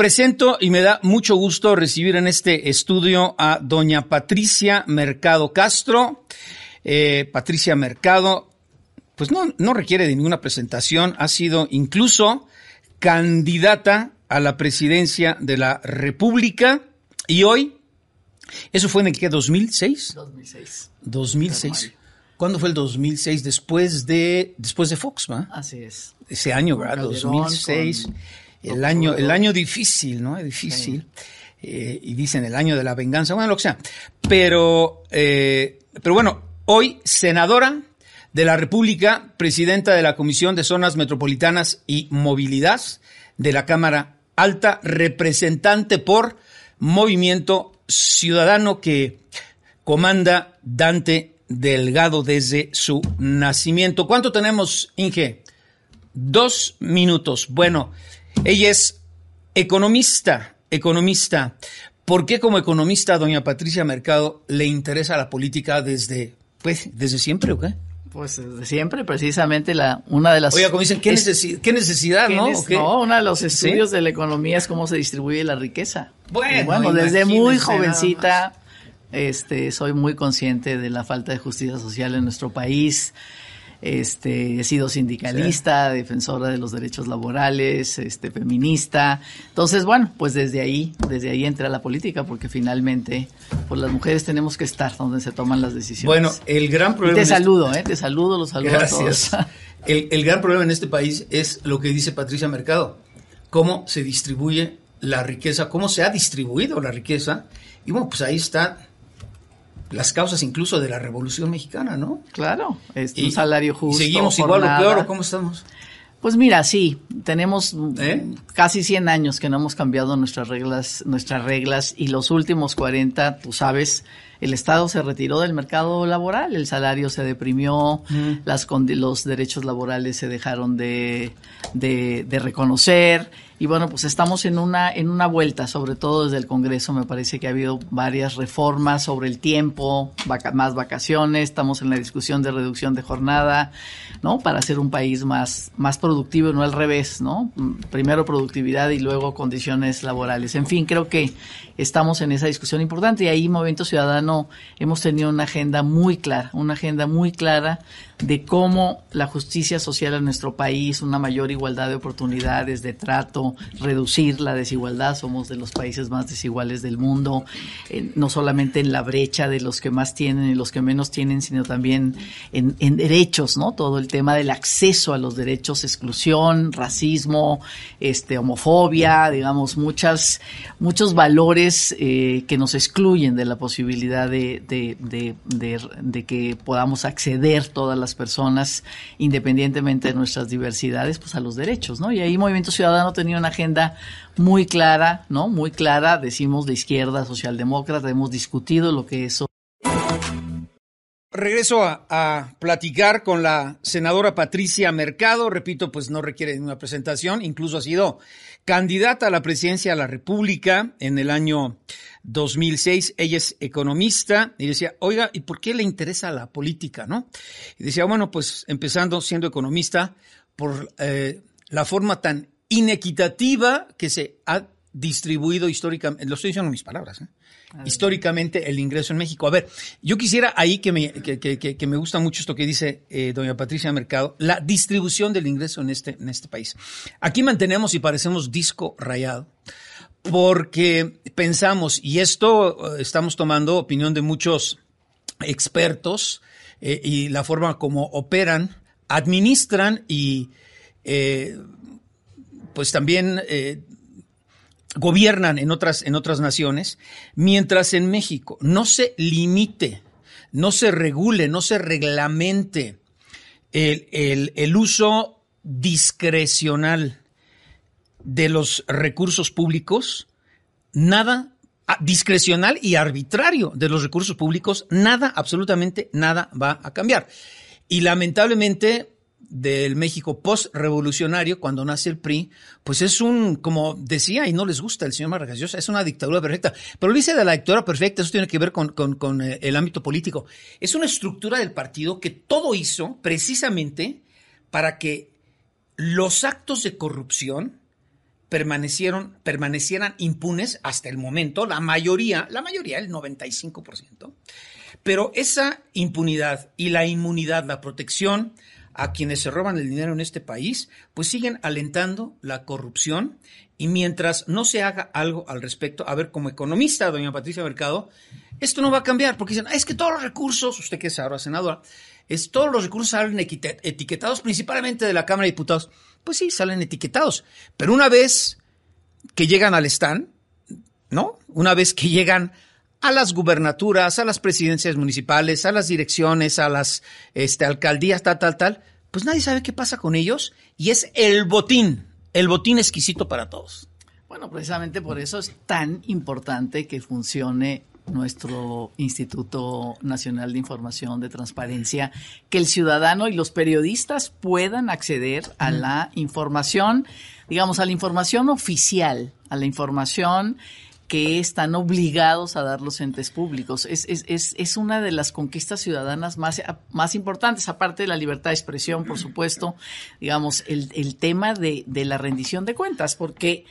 Presento y me da mucho gusto recibir en este estudio a doña Patricia Mercado Castro. Eh, Patricia Mercado, pues no, no requiere de ninguna presentación, ha sido incluso candidata a la presidencia de la República y hoy, ¿eso fue en el qué? ¿2006? 2006. 2006. ¿Cuándo fue el 2006? Después de, después de Fox, Así es. Ese año, ¿verdad? 2006 el año, el año difícil, ¿no? Es difícil. Eh, y dicen el año de la venganza, bueno, lo que sea. Pero, eh, pero bueno, hoy senadora de la República, presidenta de la Comisión de Zonas Metropolitanas y Movilidad de la Cámara Alta, representante por Movimiento Ciudadano que comanda Dante Delgado desde su nacimiento. ¿Cuánto tenemos, Inge? Dos minutos. Bueno, ella es economista, economista. ¿Por qué como economista doña Patricia Mercado le interesa la política desde, pues, desde siempre o qué? Pues desde siempre, precisamente la, una de las... Oiga, como dicen, ¿qué, necesidad, no? No, uno de los estudios de la economía es cómo se distribuye la riqueza. Bueno, bueno desde muy jovencita este, soy muy consciente de la falta de justicia social en nuestro país, este, he sido sindicalista, defensora de los derechos laborales, este, feminista. Entonces, bueno, pues desde ahí, desde ahí entra la política, porque finalmente, por las mujeres tenemos que estar donde se toman las decisiones. Bueno, el gran problema. te este saludo, eh, te saludo, los saludo Gracias. a todos. el gran problema en este país es lo que dice Patricia Mercado, cómo se distribuye la riqueza, cómo se ha distribuido la riqueza. Y bueno, pues ahí está las causas incluso de la Revolución Mexicana, ¿no? Claro, es este, un salario justo. seguimos igual o peor, ¿o ¿cómo estamos? Pues mira, sí, tenemos ¿Eh? casi 100 años que no hemos cambiado nuestras reglas, nuestras reglas y los últimos 40, tú sabes, el Estado se retiró del mercado laboral, el salario se deprimió, mm. los derechos laborales se dejaron de reconocer y bueno, pues estamos en una, en una vuelta, sobre todo desde el Congreso. Me parece que ha habido varias reformas sobre el tiempo, más vacaciones, estamos en la discusión de reducción de jornada, ¿no? Para hacer un país más, más productivo, no al revés, ¿no? Primero productividad y luego condiciones laborales. En fin, creo que estamos en esa discusión importante y ahí Movimiento Ciudadano hemos tenido una agenda muy clara, una agenda muy clara de cómo la justicia social en nuestro país, una mayor igualdad de oportunidades, de trato, reducir la desigualdad, somos de los países más desiguales del mundo, eh, no solamente en la brecha de los que más tienen y los que menos tienen, sino también en, derechos, ¿no? Todo el tema del acceso a los derechos, exclusión, racismo, este, homofobia, digamos, muchas, muchos valores eh, que nos excluyen de la posibilidad de, de, de que podamos acceder todas las personas, independientemente de nuestras diversidades, pues a los derechos, ¿no? Y ahí Movimiento Ciudadano tenía una agenda muy clara, ¿no? Muy clara, decimos de izquierda, socialdemócrata, hemos discutido lo que eso. Regreso a, a, platicar con la senadora Patricia Mercado. Repito, pues no requiere ninguna presentación, incluso ha sido candidata a la presidencia de la República en el año 2006. Ella es economista y decía, oiga, ¿y por qué le interesa la política, no? Y decía, bueno, pues empezando siendo economista por eh, la forma tan inequitativa que se ha distribuido históricamente, lo estoy diciendo en mis palabras, ¿eh? históricamente el ingreso en México. A ver, yo quisiera ahí que me, me gusta mucho esto que dice eh, doña Patricia Mercado, la distribución del ingreso en este, en este país. Aquí mantenemos y parecemos disco rayado, porque pensamos, y esto eh, estamos tomando opinión de muchos expertos y la forma como operan, administran y pues también gobiernan en otras, en otras naciones, mientras en México no se limite, no se regule, no se reglamente el, el uso discrecional de los recursos públicos, nada ah, discrecional y arbitrario de los recursos públicos, nada, absolutamente nada va a cambiar. Y lamentablemente del México post-revolucionario, cuando nace el PRI, pues es un, como decía, y no les gusta el señor Vargas es una dictadura perfecta. Pero lo dice de la dictadura perfecta, eso tiene que ver con, eh, el ámbito político. Es una estructura del partido que todo hizo precisamente para que los actos de corrupción permanecieron, permanecieran impunes hasta el momento, la mayoría, la mayoría, el 95%. Pero esa impunidad y la inmunidad, la protección a quienes se roban el dinero en este país, pues siguen alentando la corrupción y mientras no se haga algo al respecto, a ver, como economista, doña Patricia Mercado, esto no va a cambiar, porque dicen, ah, es que todos los recursos, usted que es ahora senadora, es, todos los recursos salen etiquetados principalmente de la Cámara de Diputados. Pues sí, salen etiquetados, pero una vez que llegan al stand, ¿no? Una vez que llegan a las gubernaturas, a las presidencias municipales, a las direcciones, a las este, alcaldías, tal, tal, tal, pues nadie sabe qué pasa con ellos y es el botín, el botín exquisito para todos. Bueno, precisamente por eso es tan importante que funcione nuestro Instituto Nacional de Información de Transparencia, que el ciudadano y los periodistas puedan acceder a la información, digamos, a la información oficial, a la información que están obligados a dar los entes públicos. Es, es, es, es una de las conquistas ciudadanas más, más, importantes, aparte de la libertad de expresión, por supuesto, digamos, el, tema de, de, la rendición de cuentas, porque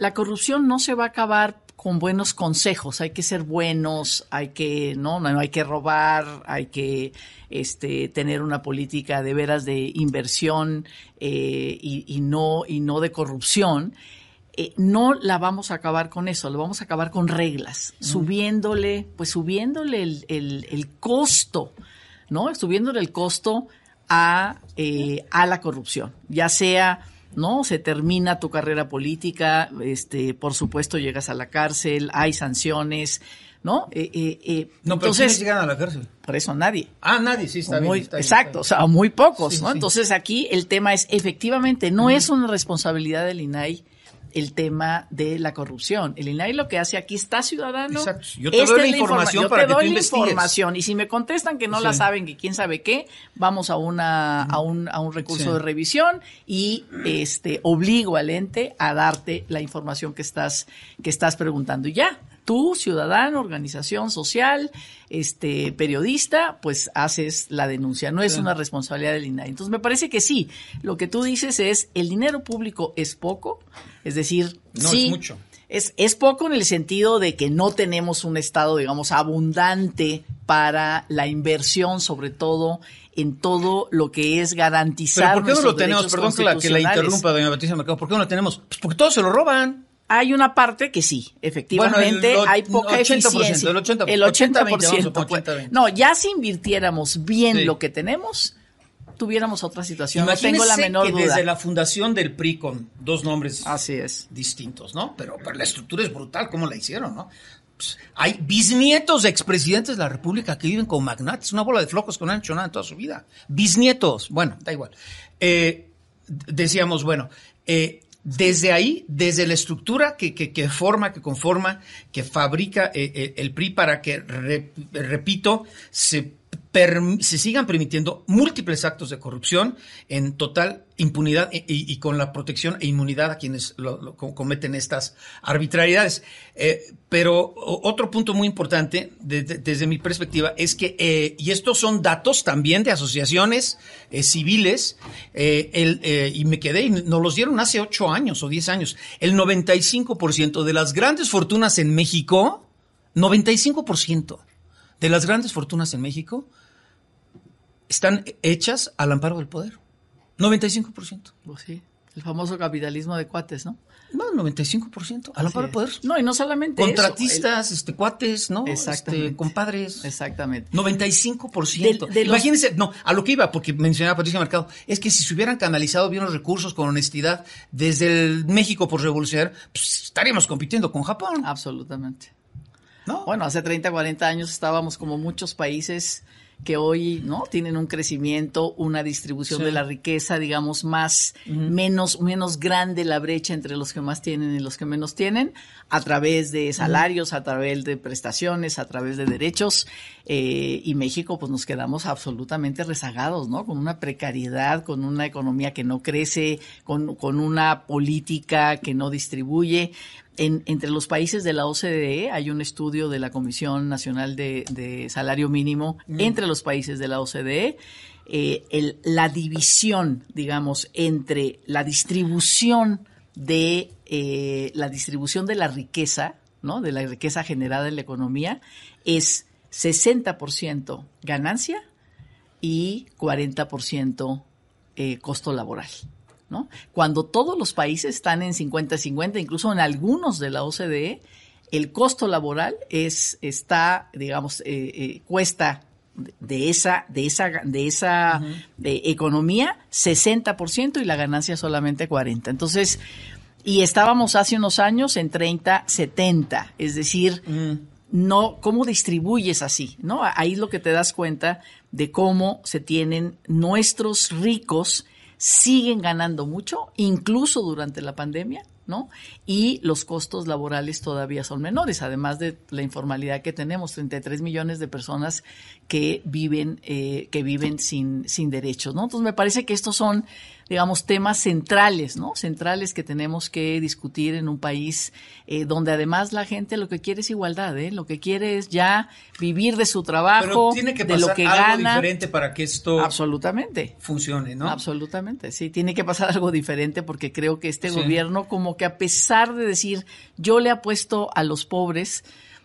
la, corrupción no se va a acabar con buenos consejos, hay que ser buenos, hay que no, no hay que robar, hay que este, tener una política de veras de inversión eh, y, no y no de corrupción. Eh, no la vamos a acabar con eso, lo vamos a acabar con reglas, mm. subiéndole, pues subiéndole el, el, costo, ¿no? Subiéndole el costo a, eh, a la corrupción, ya sea, ¿no? Se termina tu carrera política, este, por supuesto llegas a la cárcel, hay sanciones, ¿no? Eh, no, pero entonces llegan a la cárcel. Por eso nadie. Ah, nadie, sí, está, muy, bien, exacto, o sea, muy pocos, ¿no? Entonces aquí el tema es, efectivamente, no mm. es una responsabilidad del INAI el tema de la corrupción. El INAI lo que hace aquí está ciudadano. Yo te doy la información, para información y si me contestan que no la saben, que quién sabe qué, vamos a una a un, a un recurso de revisión y este obligo al ente a darte la información que estás que estás preguntando y ya. Tú, ciudadano, organización social, este periodista, pues haces la denuncia. No es una responsabilidad del INAI. Entonces me parece que sí. Lo que tú dices es el dinero público es poco es decir, no sí, es mucho. Es, poco en el sentido de que no tenemos un Estado, digamos, abundante para la inversión, sobre todo en todo lo que es garantizar. ¿Pero ¿Por qué no lo tenemos? Perdón que la, que la interrumpa, doña Patricia Mercado. ¿Por qué no lo tenemos? Pues porque todos se lo roban. Hay una parte que sí, efectivamente, hay poca eficiencia. El 80%. El 80%, no, ya si invirtiéramos bien lo que tenemos, tuviéramos otra situación. no tengo la menor que Desde la fundación del PRI con dos nombres Así es. distintos, ¿no? Pero, la estructura es brutal, ¿cómo la hicieron, no? Pues, hay bisnietos de expresidentes de la República que viven con magnates, una bola de flocos que no han hecho nada en toda su vida. Bisnietos, bueno, da igual. Eh, decíamos, bueno, eh, desde ahí, desde la estructura que, forma, que conforma, que fabrica eh, el PRI para que, repito, se se sigan permitiendo múltiples actos de corrupción en total impunidad y, con la protección e inmunidad a quienes lo, cometen estas arbitrariedades. Eh, pero otro punto muy importante desde mi perspectiva es que, eh, y estos son datos también de asociaciones eh, civiles, y me quedé, y nos los dieron hace ocho años o diez años, el 95% de las grandes fortunas en México, 95% de las grandes fortunas en México están hechas al amparo del poder. 95%. Pues sí, el famoso capitalismo de cuates, ¿no? No, 95%, al amparo del poder. No, y no solamente Contratistas, este, cuates, ¿no? Exactamente. Este, compadres. Exactamente. 95%. Imagínense, no, a lo que iba, porque mencionaba Patricia Mercado, es que si se hubieran canalizado bien los recursos con honestidad desde el México por revolucionar, pues, estaríamos compitiendo con Japón. Absolutamente. ¿No? Bueno, hace 30, 40 años estábamos como muchos países que hoy no tienen un crecimiento, una distribución de la riqueza, digamos, más, menos, menos grande la brecha entre los que más tienen y los que menos tienen, a través de salarios, a través de prestaciones, a través de derechos. Eh, y México, pues nos quedamos absolutamente rezagados, ¿no? Con una precariedad, con una economía que no crece, con una política que no distribuye en, entre los países de la OCDE hay un estudio de la Comisión Nacional de, Salario Mínimo mm. entre los países de la OCDE. Eh, la división, digamos, entre la distribución de eh, la distribución de la riqueza, ¿no? De la riqueza generada en la economía es 60% ganancia y 40% eh, costo laboral. Cuando todos los países están en 50-50, incluso en algunos de la OCDE, el costo laboral es, está, digamos, eh, eh, cuesta de esa, de esa, de esa de eh, economía 60% y la ganancia solamente 40%. Entonces, y estábamos hace unos años en 30-70, es decir, mm. no, ¿cómo distribuyes así? ¿No? Ahí es lo que te das cuenta de cómo se tienen nuestros ricos siguen ganando mucho, incluso durante la pandemia, ¿no? Y los costos laborales todavía son menores, además de la informalidad que tenemos, 33 millones de personas que viven, eh, que viven sin, sin derechos, ¿no? Entonces me parece que estos son, digamos, temas centrales, ¿no? Centrales que tenemos que discutir en un país eh, donde además la gente lo que quiere es igualdad, ¿eh? Lo que quiere es ya vivir de su trabajo, Pero tiene que de lo que algo diferente para que esto absolutamente funcione, ¿no? Absolutamente, sí, tiene que pasar algo diferente porque creo que este gobierno como que a pesar de decir, yo le apuesto a los pobres,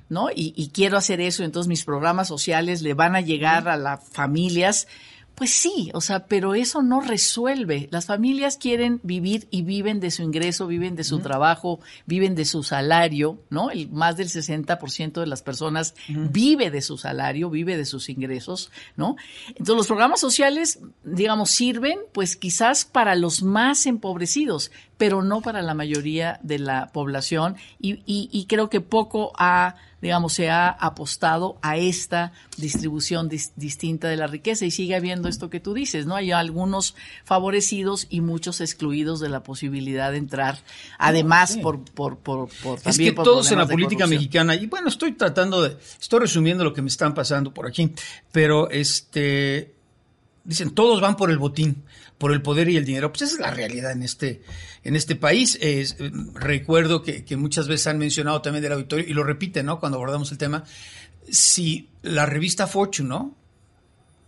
¿no? Y, quiero hacer eso, entonces mis programas sociales le van a llegar a las familias. Pues sí, o sea, pero eso no resuelve. Las familias quieren vivir y viven de su ingreso, viven de su trabajo, viven de su salario, ¿no? El, más del 60% de las personas vive de su salario, vive de sus ingresos, ¿no? Entonces, los programas sociales, digamos, sirven pues quizás para los más empobrecidos, pero no para la mayoría de la población y, creo que poco ha, digamos, se ha apostado a esta distribución distinta de la riqueza y sigue habiendo esto que tú dices, ¿no? Hay algunos favorecidos y muchos excluidos de la posibilidad de entrar, además por, por, por, por también Es que todos en la política mexicana, y bueno, estoy tratando de, estoy resumiendo lo que me están pasando por aquí, pero este, dicen, todos van por el botín por el poder y el dinero. Pues esa es la realidad en este, en este país. Eh, recuerdo que, muchas veces han mencionado también del auditorio, y lo repiten, ¿no? Cuando abordamos el tema, si la revista Fortune, ¿no?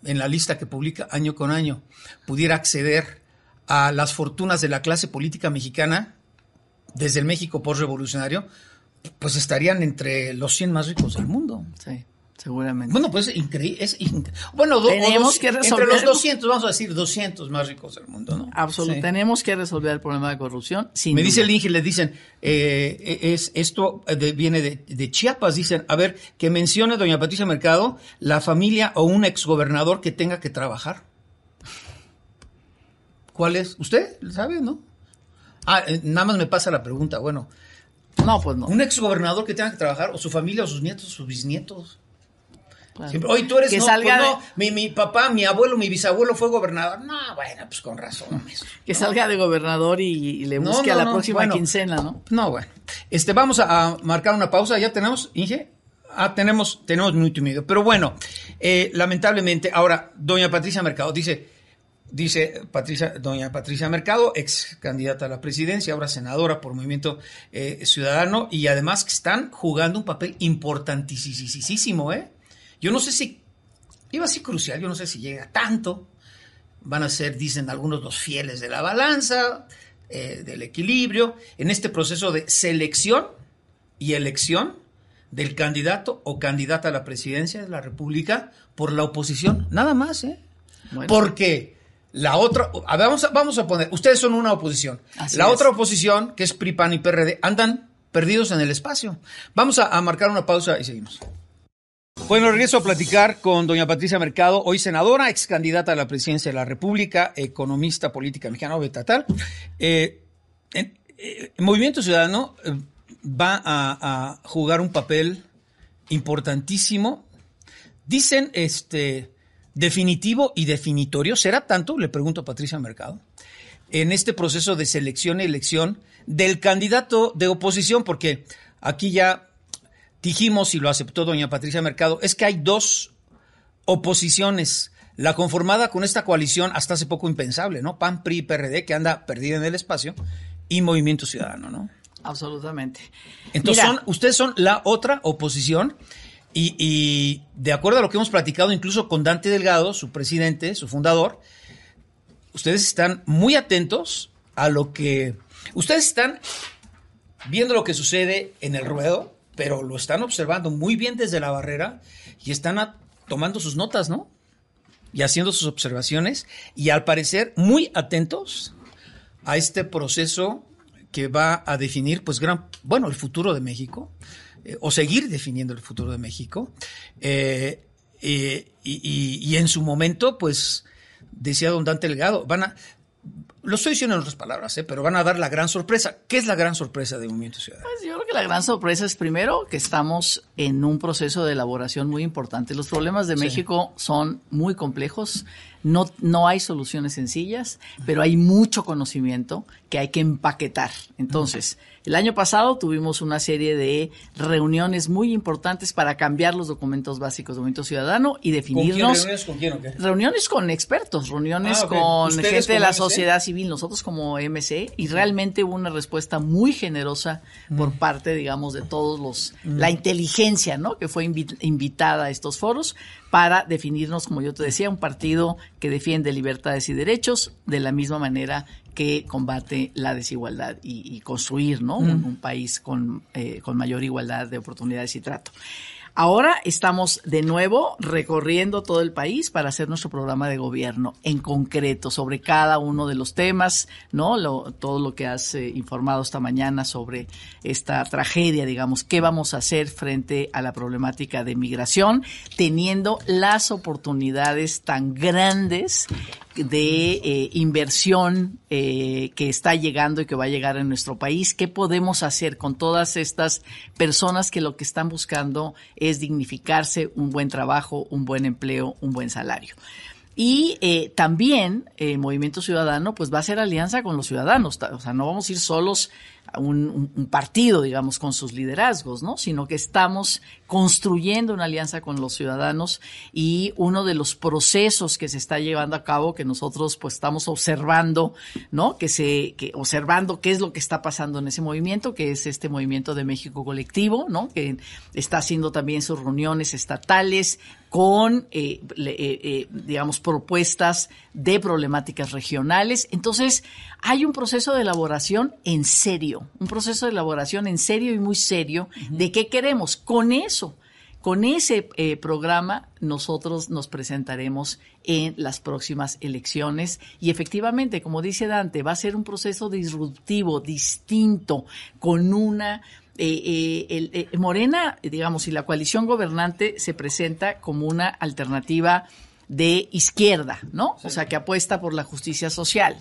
En la lista que publica año con año, pudiera acceder a las fortunas de la clase política mexicana desde el México postrevolucionario, pues estarían entre los 100 más ricos del mundo. Sí. Seguramente. Bueno, pues increíble. bueno, tenemos que resolver... entre los 200, vamos a decir 200 más ricos del mundo, ¿no? Absolutamente. Tenemos que resolver el problema de corrupción. Me dice el Inge, le dicen, eh, e-, es, esto eh, viene de, Chiapas, dicen, a ver, que mencione doña Patricia Mercado la familia o un exgobernador que tenga que trabajar. ¿Cuál es? ¿Usted sabe, no? Ah, eh, nada más me pasa la pregunta, bueno. No, pues no. Un exgobernador que tenga que trabajar, o su familia, o sus nietos, o sus bisnietos hoy tú eres que pues, mi, papá, mi abuelo, mi bisabuelo fue gobernador. No, bueno, pues con razón. que salga de gobernador y, le busque a la próxima quincena, ¿no? No, bueno. Este, vamos a, marcar una pausa. ¿Ya tenemos, Inge? Ah, tenemos, tenemos muy y Pero bueno, eh, lamentablemente, ahora, doña Patricia Mercado dice, dice Patricia, doña Patricia Mercado, ex candidata a la presidencia, ahora senadora por Movimiento eh, Ciudadano, y además que están jugando un papel importantísimo, ¿eh? Yo no sé si, iba a ser crucial, yo no sé si llega tanto. Van a ser, dicen algunos, los fieles de la balanza, eh, del equilibrio, en este proceso de selección y elección del candidato o candidata a la presidencia de la República por la oposición. Nada más, ¿eh? Porque la otra, vamos a, vamos a poner, ustedes son una oposición. la otra oposición, que es Pripan y PRD, andan perdidos en el espacio. Vamos a marcar una pausa y seguimos. Bueno, regreso a platicar con doña Patricia Mercado, hoy senadora, ex candidata a la presidencia de la República, economista política mexicana, obetatal. Eh, eh, Movimiento Ciudadano eh, va a, jugar un papel importantísimo. Dicen este definitivo y definitorio. ¿Será tanto? Le pregunto a Patricia Mercado. En este proceso de selección y elección del candidato de oposición, porque aquí ya dijimos, y lo aceptó doña Patricia Mercado, es que hay dos oposiciones. La conformada con esta coalición hasta hace poco impensable, ¿no? PAN, PRI, PRD, que anda perdida en el espacio, y Movimiento Ciudadano, ¿no? Absolutamente. Entonces, ustedes son la otra oposición. y, de acuerdo a lo que hemos platicado incluso con Dante Delgado, su presidente, su fundador, ustedes están muy atentos a lo que... Ustedes están viendo lo que sucede en el ruedo, pero lo están observando muy bien desde la barrera y están tomando sus notas, ¿no? Y haciendo sus observaciones y al parecer muy atentos a este proceso que va a definir, pues, gran, bueno, el futuro de México, eh, o seguir definiendo el futuro de México. Eh, eh, y, y, en su momento, pues, decía don Dante Delgado, van a, lo estoy diciendo en otras palabras, ¿eh? pero van a dar la gran sorpresa. ¿Qué es la gran sorpresa de Movimiento Ciudadano? Pues yo creo que la gran sorpresa es primero que estamos en un proceso de elaboración muy importante. Los problemas de México son muy complejos, no, no hay soluciones sencillas, pero hay mucho conocimiento que hay que empaquetar. Entonces, el año pasado tuvimos una serie de reuniones muy importantes para cambiar los documentos básicos de Movimiento Ciudadano y definirnos. ¿Con reuniones con quién o qué? Reuniones con expertos, reuniones ah, con gente de la sociedad civil nosotros como MC, y realmente hubo una respuesta muy generosa por parte, digamos, de todos los, la inteligencia, ¿no? Que fue invitada a estos foros para definirnos, como yo te decía, un partido que defiende libertades y derechos de la misma manera que combate la desigualdad y, construir, Un, país con, eh, con mayor igualdad de oportunidades y trato. Ahora estamos de nuevo recorriendo todo el país para hacer nuestro programa de gobierno en concreto sobre cada uno de los temas, ¿no? Lo, todo lo que has eh, informado esta mañana sobre esta tragedia, digamos, qué vamos a hacer frente a la problemática de migración, teniendo las oportunidades tan grandes de eh, inversión eh, que está llegando y que va a llegar en nuestro país. ¿Qué podemos hacer con todas estas personas que lo que están buscando es dignificarse, un buen trabajo, un buen empleo, un buen salario? Y eh, también el Movimiento Ciudadano pues va a hacer alianza con los ciudadanos, o sea, no vamos a ir solos un, partido, digamos, con sus liderazgos, ¿no? Sino que estamos construyendo una alianza con los ciudadanos y uno de los procesos que se está llevando a cabo, que nosotros pues estamos observando, ¿no? Que se, que observando qué es lo que está pasando en ese movimiento, que es este movimiento de México colectivo, ¿no? Que está haciendo también sus reuniones estatales, con, eh, eh, eh, digamos, propuestas de problemáticas regionales. Entonces, hay un proceso de elaboración en serio, un proceso de elaboración en serio y muy serio de qué queremos. Con eso, con ese eh, programa, nosotros nos presentaremos en las próximas elecciones y efectivamente, como dice Dante, va a ser un proceso disruptivo, distinto, con una eh, eh, Morena, digamos, y la coalición gobernante se presenta como una alternativa de izquierda, ¿no? O sea, que apuesta por la justicia social.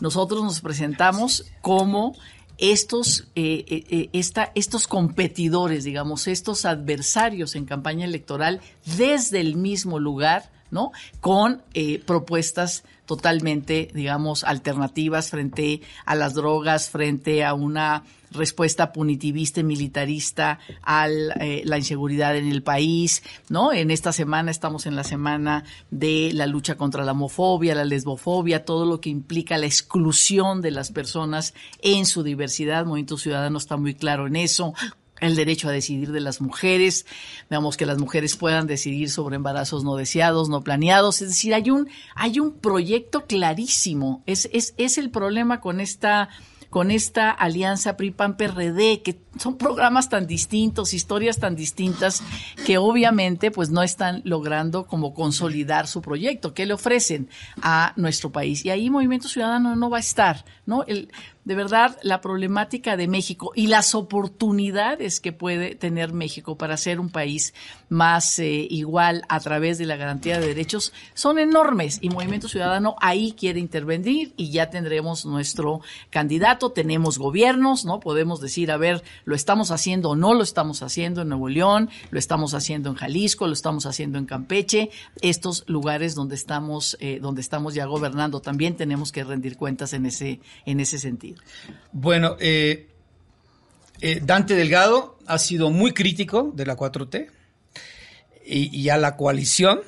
Nosotros nos presentamos como estos, eh, eh, eh, estos competidores, digamos, estos adversarios en campaña electoral desde el mismo lugar, ¿no? Con propuestas totalmente, digamos, alternativas frente a las drogas, frente a una respuesta punitivista y militarista a eh, la inseguridad en el país, ¿no? En esta semana estamos en la semana de la lucha contra la homofobia, la lesbofobia, todo lo que implica la exclusión de las personas en su diversidad. Movimiento Ciudadano está muy claro en eso el derecho a decidir de las mujeres, Veamos que las mujeres puedan decidir sobre embarazos no deseados, no planeados, es decir, hay un hay un proyecto clarísimo, es es es el problema con esta con esta alianza PRI-PAN-PRD, que son programas tan distintos, historias tan distintas, que obviamente pues no están logrando como consolidar su proyecto, ¿Qué le ofrecen a nuestro país. Y ahí Movimiento Ciudadano no va a estar, ¿no? de verdad la problemática de México y las oportunidades que puede tener México para ser un país más eh, igual a través de la garantía de derechos son enormes y Movimiento Ciudadano ahí quiere intervenir y ya tendremos nuestro candidato, tenemos gobiernos, ¿no? Podemos decir, a ver, lo estamos haciendo o no lo estamos haciendo en Nuevo León, lo estamos haciendo en Jalisco, lo estamos haciendo en Campeche, estos lugares donde estamos eh, donde estamos ya gobernando también tenemos que rendir cuentas en ese en ese sentido. Bueno, eh, eh, Dante Delgado ha sido muy crítico de la 4T y, a la coalición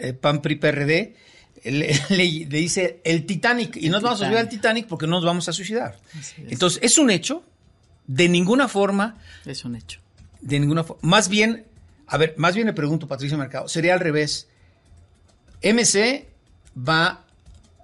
eh, PAN-PRI-PRD le, dice el Titanic y no nos vamos a subir al Titanic porque no nos vamos a suicidar. Entonces, es un hecho, de ninguna forma. Es un hecho. De ninguna forma. Más bien, a ver, más bien le pregunto, Patricio Mercado, sería al revés. MC va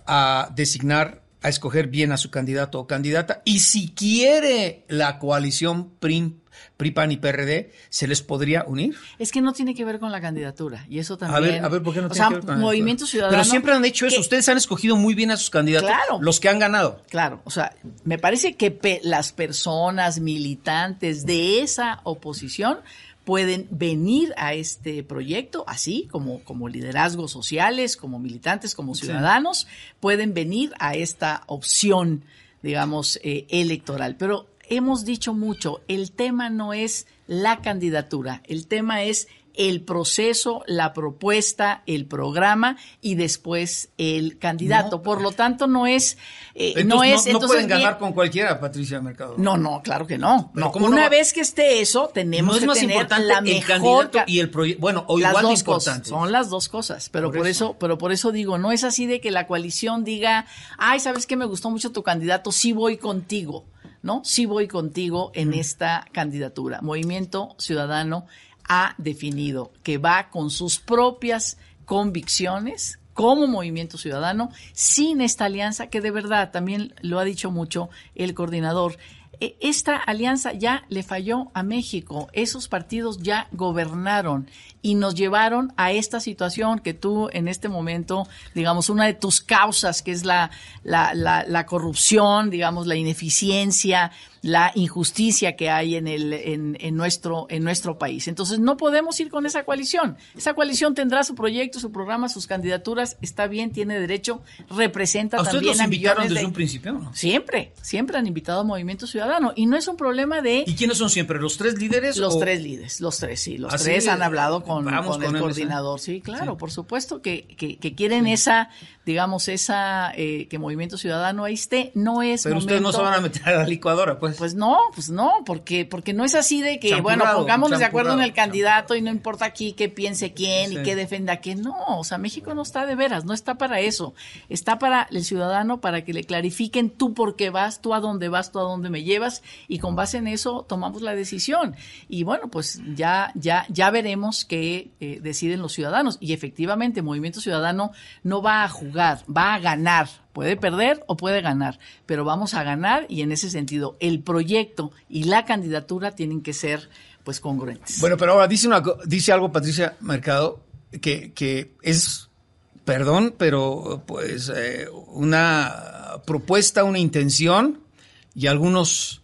a designar a escoger bien a su candidato o candidata y si quiere la coalición PRI, PRI PAN y PRD, ¿se les podría unir? Es que no tiene que ver con la candidatura y eso también... A ver, a ver, ¿por qué no tiene que ver con Movimiento Ciudadano... Pero siempre han hecho eso, ustedes han escogido muy bien a sus candidatos, los que han ganado. Claro, o sea, me parece que las personas militantes de esa oposición pueden venir a este proyecto, así como, como liderazgos sociales, como militantes, como ciudadanos, pueden venir a esta opción, digamos, eh, electoral. Pero hemos dicho mucho, el tema no es la candidatura, el tema es el proceso, la propuesta, el programa y después el candidato. Por lo tanto, no es... Eh, no, es, pueden ganar con cualquiera, Patricia Mercado. No, no, claro que no. no una vez que esté eso, tenemos no es más importante el candidato y el proyecto. Bueno, o igual dos importante. Son las dos cosas, pero por, eso. pero por eso digo, no es así de que la coalición diga, "Ay, sabes que me gustó mucho tu candidato, sí voy contigo." ¿No? Sí voy contigo en esta candidatura. Movimiento Ciudadano ha definido que va con sus propias convicciones como movimiento ciudadano sin esta alianza que de verdad también lo ha dicho mucho el coordinador. E, esta alianza ya le falló a México, esos partidos ya gobernaron y nos llevaron a esta situación que tú en este momento, digamos, una de tus causas, que es la, la, la, la corrupción, digamos, la ineficiencia, la injusticia que hay en, el, en, en, nuestro, en nuestro país. Entonces, no podemos ir con esa coalición. Esa coalición tendrá su proyecto, su programa, sus candidaturas, está bien, tiene derecho, representa ¿A también desde un principio? ¿no? Siempre, siempre han invitado a Movimiento Ciudadano y no es un problema de... ¿Y quiénes son siempre? ¿Los tres líderes? Los tres líderes, los tres, sí, los ah, tres han hablado con, el ¿eh? coordinador, sí, claro, por supuesto, que, que, quieren esa digamos, esa eh, que Movimiento Ciudadano ahí esté, no es. Pero ustedes no se van a meter a la licuadora, pues. Pues no, pues no, porque, porque no es así de que, bueno, pongámonos de acuerdo en el candidato y no importa aquí qué piense quién y qué defenda quién. No, o sea, México no está de veras, no está para eso. Está para el ciudadano, para que le clarifiquen tú por qué vas, tú a dónde vas, tú a dónde me llevas, y con base en eso tomamos la decisión. Y bueno, pues ya, ya, ya veremos qué eh, deciden los ciudadanos. Y efectivamente, Movimiento Ciudadano no va a jugar va a ganar. Puede perder o puede ganar, pero vamos a ganar y en ese sentido el proyecto y la candidatura tienen que ser pues congruentes. Bueno, pero ahora dice, dice algo Patricia Mercado que, es, perdón, pero pues eh, una propuesta, una intención y algunos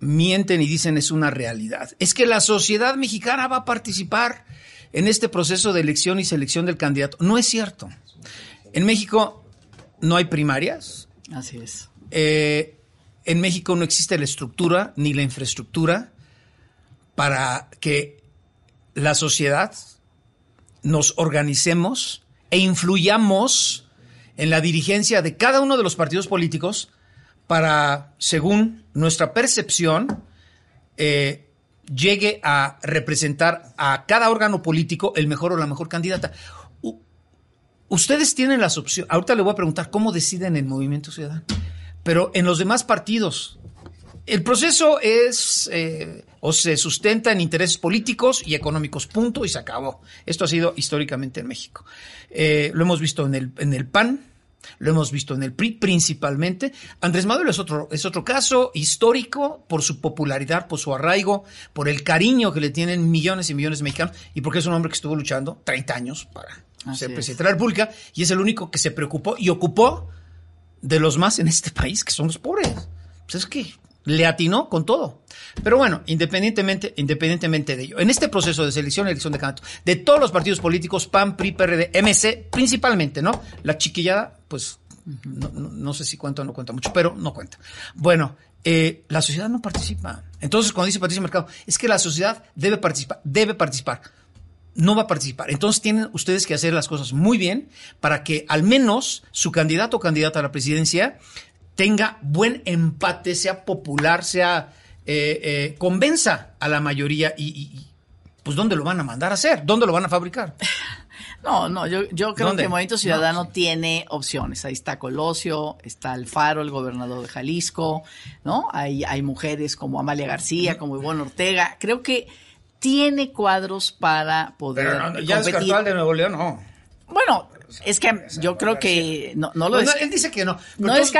mienten y dicen es una realidad. Es que la sociedad mexicana va a participar en este proceso de elección y selección del candidato. No es cierto. En México no hay primarias. Así es. Eh, en México no existe la estructura ni la infraestructura para que la sociedad nos organicemos e influyamos en la dirigencia de cada uno de los partidos políticos para, según nuestra percepción, eh, llegue a representar a cada órgano político el mejor o la mejor candidata. Ustedes tienen las opciones. Ahorita le voy a preguntar cómo deciden el movimiento ciudadano. Pero en los demás partidos, el proceso es eh, o se sustenta en intereses políticos y económicos, punto, y se acabó. Esto ha sido históricamente en México. Eh, lo hemos visto en el, en el PAN, lo hemos visto en el PRI principalmente. Andrés Maduro es otro, es otro caso histórico por su popularidad, por su arraigo, por el cariño que le tienen millones y millones de mexicanos y porque es un hombre que estuvo luchando 30 años para se pues, Secretario de República, y es el único que se preocupó y ocupó de los más en este país, que son los pobres. Pues es que le atinó con todo. Pero bueno, independientemente, independientemente de ello, en este proceso de selección, elección de candidato, de todos los partidos políticos, PAN, PRI, PRD, MC, principalmente, ¿no? La chiquillada, pues no, sé si cuenta o no cuenta mucho, pero no cuenta. Bueno, eh, la sociedad no participa. Entonces, cuando dice Patricia Mercado, es que la sociedad debe participar, debe participar no va a participar. Entonces tienen ustedes que hacer las cosas muy bien para que al menos su candidato o candidata a la presidencia tenga buen empate, sea popular, sea eh, eh, convenza a la mayoría y, pues dónde lo van a mandar a hacer, dónde lo van a fabricar. No, no, yo, creo que el Movimiento Ciudadano tiene opciones. Ahí está Colosio, está Alfaro, el gobernador de Jalisco, ¿no? Hay, hay mujeres como Amalia García, como Ivonne Ortega. Creo que tiene cuadros para poder Pero ya de Nuevo León, no. Bueno, es que pues, yo creo que no, pues, él dice que no.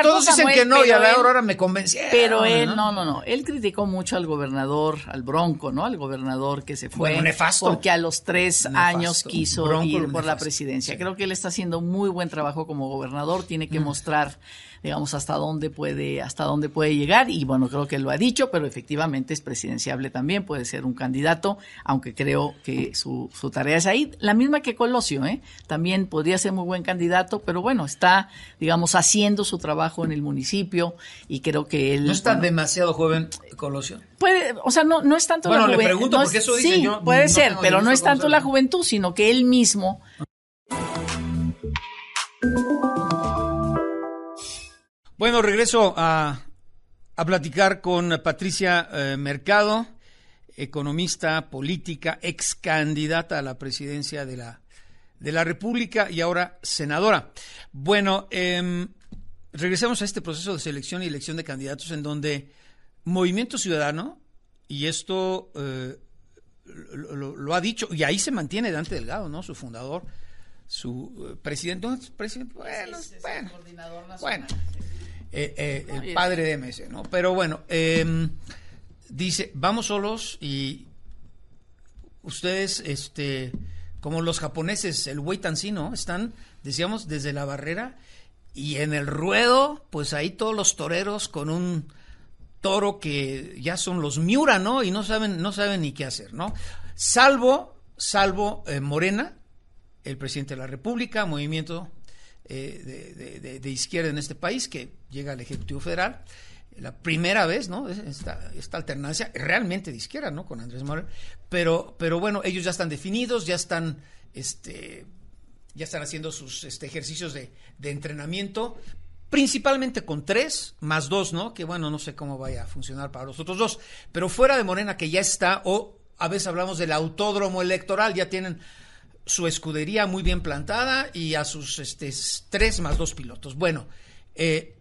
todos, dicen que no y a la hora me convencieron. Pero él, ¿no? no, no, Él criticó mucho al gobernador, al Bronco, ¿no? Al gobernador que se fue. nefasto. Porque a los tres años quiso ir por la presidencia. Creo que él está haciendo muy buen trabajo como gobernador. Tiene que mostrar digamos, hasta dónde puede, hasta dónde puede llegar. Y bueno, creo que lo ha dicho, pero efectivamente es presidenciable también, puede ser un candidato, aunque creo que su, tarea es ahí. La misma que Colosio, ¿eh? También podría ser muy buen candidato, pero bueno, está, digamos, haciendo su trabajo en el municipio y creo que él. No está demasiado joven Colosio. Puede, o sea, no, no es tanto la juventud. le pregunto porque eso dice sí, Puede ser, pero no es tanto la juventud, sino que él mismo. Bueno, regreso a, a platicar con Patricia eh, Mercado, economista, política, ex candidata a la presidencia de la, de la República y ahora senadora. Bueno, eh, regresemos a este proceso de selección y elección de candidatos en donde Movimiento Ciudadano, y esto eh, lo, ha dicho, y ahí se mantiene Dante Delgado, ¿no? Su fundador, su eh, presidente, ¿no? Pues bueno, bueno eh, eh, el padre de MS, ¿no? Pero bueno, em, dice, vamos solos y ustedes, este, como los japoneses, el ¿no? están, decíamos, desde la barrera y en el ruedo, pues ahí todos los toreros con un toro que ya son los Miura, ¿no? Y no saben, no saben ni qué hacer, ¿no? Salvo, salvo eh, Morena, el presidente de la República, movimiento eh, de, izquierda en este país que llega al Ejecutivo Federal. La primera vez, ¿no? Esta, esta alternancia realmente de izquierda, ¿no? Con Andrés Morel, Pero, pero bueno, ellos ya están definidos, ya están, este, ya están haciendo sus este, ejercicios de, de entrenamiento principalmente con tres, más dos, ¿no? Que bueno, no sé cómo vaya a funcionar para los otros dos, pero fuera de Morena que ya está, o a veces hablamos del autódromo electoral, ya tienen su escudería muy bien plantada y a sus este, tres más dos pilotos. Bueno, eh,